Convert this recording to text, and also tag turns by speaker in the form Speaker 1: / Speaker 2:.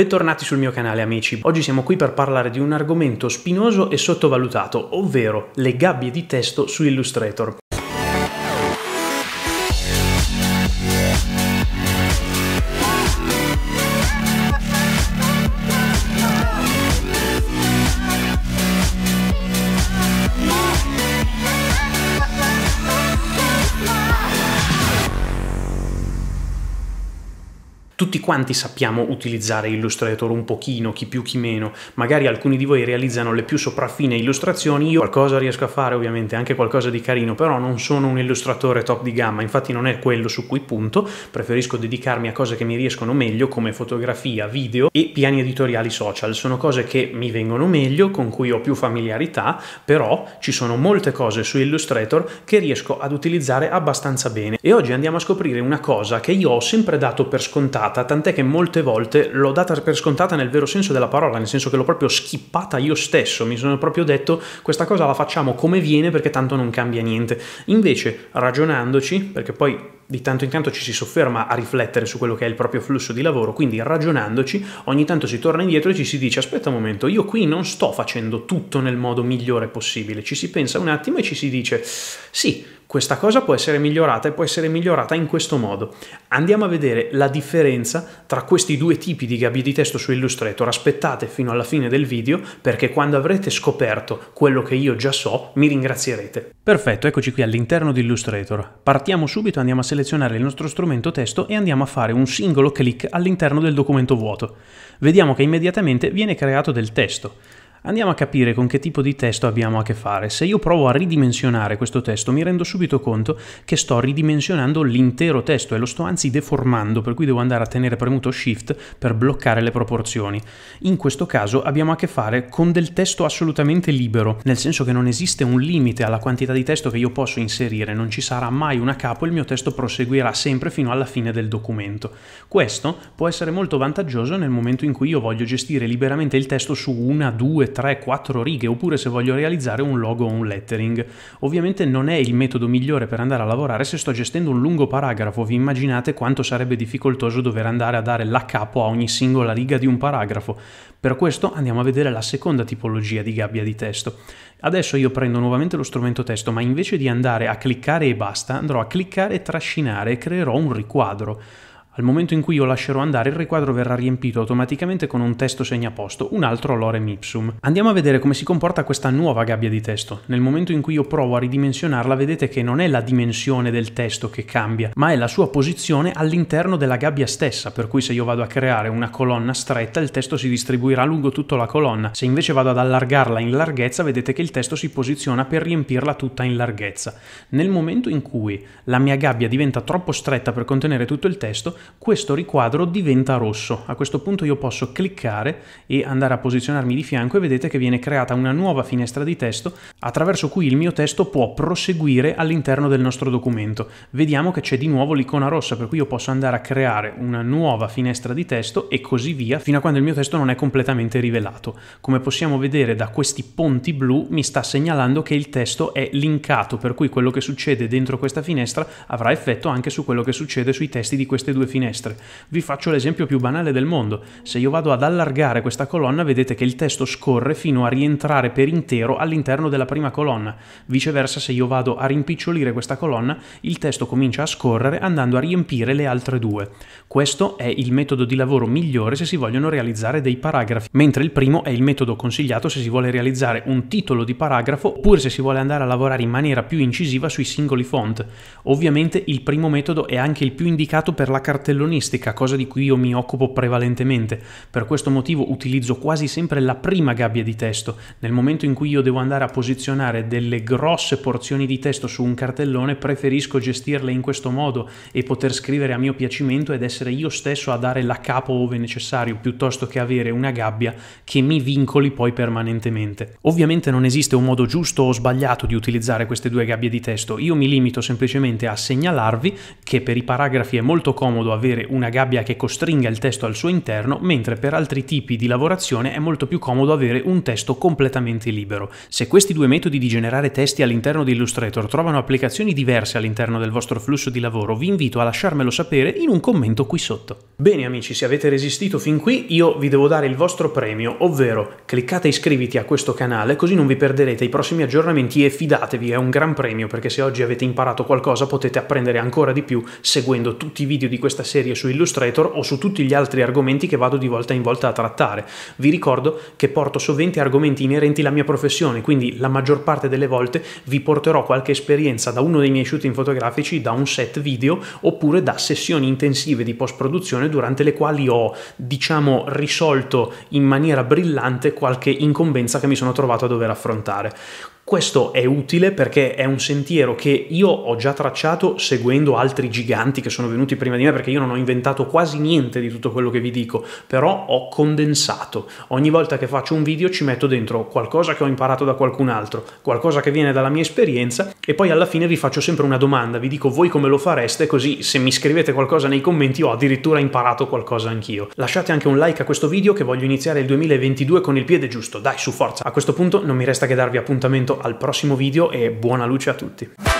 Speaker 1: Bentornati sul mio canale amici, oggi siamo qui per parlare di un argomento spinoso e sottovalutato, ovvero le gabbie di testo su Illustrator. Tutti quanti sappiamo utilizzare Illustrator un pochino, chi più chi meno, magari alcuni di voi realizzano le più sopraffine illustrazioni, io qualcosa riesco a fare ovviamente, anche qualcosa di carino, però non sono un illustratore top di gamma, infatti non è quello su cui punto, preferisco dedicarmi a cose che mi riescono meglio come fotografia, video e piani editoriali social, sono cose che mi vengono meglio, con cui ho più familiarità, però ci sono molte cose su Illustrator che riesco ad utilizzare abbastanza bene e oggi andiamo a scoprire una cosa che io ho sempre dato per scontato scontata, tant'è che molte volte l'ho data per scontata nel vero senso della parola, nel senso che l'ho proprio schippata io stesso, mi sono proprio detto questa cosa la facciamo come viene perché tanto non cambia niente. Invece, ragionandoci, perché poi di tanto in tanto ci si sofferma a riflettere su quello che è il proprio flusso di lavoro, quindi ragionandoci ogni tanto si torna indietro e ci si dice aspetta un momento, io qui non sto facendo tutto nel modo migliore possibile, ci si pensa un attimo e ci si dice sì, questa cosa può essere migliorata e può essere migliorata in questo modo. Andiamo a vedere la differenza tra questi due tipi di gabbie di testo su Illustrator. Aspettate fino alla fine del video perché quando avrete scoperto quello che io già so mi ringrazierete. Perfetto, eccoci qui all'interno di Illustrator. Partiamo subito, andiamo a selezionare il nostro strumento testo e andiamo a fare un singolo clic all'interno del documento vuoto. Vediamo che immediatamente viene creato del testo. Andiamo a capire con che tipo di testo abbiamo a che fare. Se io provo a ridimensionare questo testo mi rendo subito conto che sto ridimensionando l'intero testo e lo sto anzi deformando, per cui devo andare a tenere premuto Shift per bloccare le proporzioni. In questo caso abbiamo a che fare con del testo assolutamente libero, nel senso che non esiste un limite alla quantità di testo che io posso inserire, non ci sarà mai una capo e il mio testo proseguirà sempre fino alla fine del documento. Questo può essere molto vantaggioso nel momento in cui io voglio gestire liberamente il testo su una, due, 2, 3, 4 righe oppure se voglio realizzare un logo o un lettering. Ovviamente non è il metodo migliore per andare a lavorare se sto gestendo un lungo paragrafo, vi immaginate quanto sarebbe difficoltoso dover andare a dare la capo a ogni singola riga di un paragrafo. Per questo andiamo a vedere la seconda tipologia di gabbia di testo. Adesso io prendo nuovamente lo strumento testo, ma invece di andare a cliccare e basta, andrò a cliccare e trascinare e creerò un riquadro. Al momento in cui io lascerò andare il riquadro verrà riempito automaticamente con un testo segnaposto, un altro lorem ipsum. Andiamo a vedere come si comporta questa nuova gabbia di testo. Nel momento in cui io provo a ridimensionarla vedete che non è la dimensione del testo che cambia, ma è la sua posizione all'interno della gabbia stessa, per cui se io vado a creare una colonna stretta il testo si distribuirà lungo tutta la colonna, se invece vado ad allargarla in larghezza vedete che il testo si posiziona per riempirla tutta in larghezza. Nel momento in cui la mia gabbia diventa troppo stretta per contenere tutto il testo, questo riquadro diventa rosso. A questo punto io posso cliccare e andare a posizionarmi di fianco e vedete che viene creata una nuova finestra di testo attraverso cui il mio testo può proseguire all'interno del nostro documento. Vediamo che c'è di nuovo l'icona rossa per cui io posso andare a creare una nuova finestra di testo e così via fino a quando il mio testo non è completamente rivelato. Come possiamo vedere da questi ponti blu mi sta segnalando che il testo è linkato per cui quello che succede dentro questa finestra avrà effetto anche su quello che succede sui testi di queste due finestre finestre. Vi faccio l'esempio più banale del mondo. Se io vado ad allargare questa colonna vedete che il testo scorre fino a rientrare per intero all'interno della prima colonna. Viceversa se io vado a rimpicciolire questa colonna il testo comincia a scorrere andando a riempire le altre due. Questo è il metodo di lavoro migliore se si vogliono realizzare dei paragrafi, mentre il primo è il metodo consigliato se si vuole realizzare un titolo di paragrafo oppure se si vuole andare a lavorare in maniera più incisiva sui singoli font. Ovviamente il primo metodo è anche il più indicato per la cartella cartellonistica, cosa di cui io mi occupo prevalentemente. Per questo motivo utilizzo quasi sempre la prima gabbia di testo. Nel momento in cui io devo andare a posizionare delle grosse porzioni di testo su un cartellone, preferisco gestirle in questo modo e poter scrivere a mio piacimento ed essere io stesso a dare la capo ove necessario, piuttosto che avere una gabbia che mi vincoli poi permanentemente. Ovviamente non esiste un modo giusto o sbagliato di utilizzare queste due gabbie di testo. Io mi limito semplicemente a segnalarvi che per i paragrafi è molto comodo comodo avere una gabbia che costringa il testo al suo interno, mentre per altri tipi di lavorazione è molto più comodo avere un testo completamente libero. Se questi due metodi di generare testi all'interno di Illustrator trovano applicazioni diverse all'interno del vostro flusso di lavoro, vi invito a lasciarmelo sapere in un commento qui sotto. Bene amici, se avete resistito fin qui, io vi devo dare il vostro premio, ovvero cliccate iscriviti a questo canale così non vi perderete i prossimi aggiornamenti e fidatevi, è un gran premio perché se oggi avete imparato qualcosa potete apprendere ancora di più seguendo tutti i video di questa questa serie su Illustrator o su tutti gli altri argomenti che vado di volta in volta a trattare. Vi ricordo che porto sovente argomenti inerenti alla mia professione, quindi la maggior parte delle volte vi porterò qualche esperienza da uno dei miei shooting fotografici, da un set video oppure da sessioni intensive di post-produzione durante le quali ho, diciamo, risolto in maniera brillante qualche incombenza che mi sono trovato a dover affrontare. Questo è utile perché è un sentiero che io ho già tracciato seguendo altri giganti che sono venuti prima di me perché io non ho inventato quasi niente di tutto quello che vi dico, però ho condensato. Ogni volta che faccio un video ci metto dentro qualcosa che ho imparato da qualcun altro, qualcosa che viene dalla mia esperienza e poi alla fine vi faccio sempre una domanda, vi dico voi come lo fareste così se mi scrivete qualcosa nei commenti ho addirittura imparato qualcosa anch'io. Lasciate anche un like a questo video che voglio iniziare il 2022 con il piede giusto, dai su forza. A questo punto non mi resta che darvi appuntamento al prossimo video e buona luce a tutti.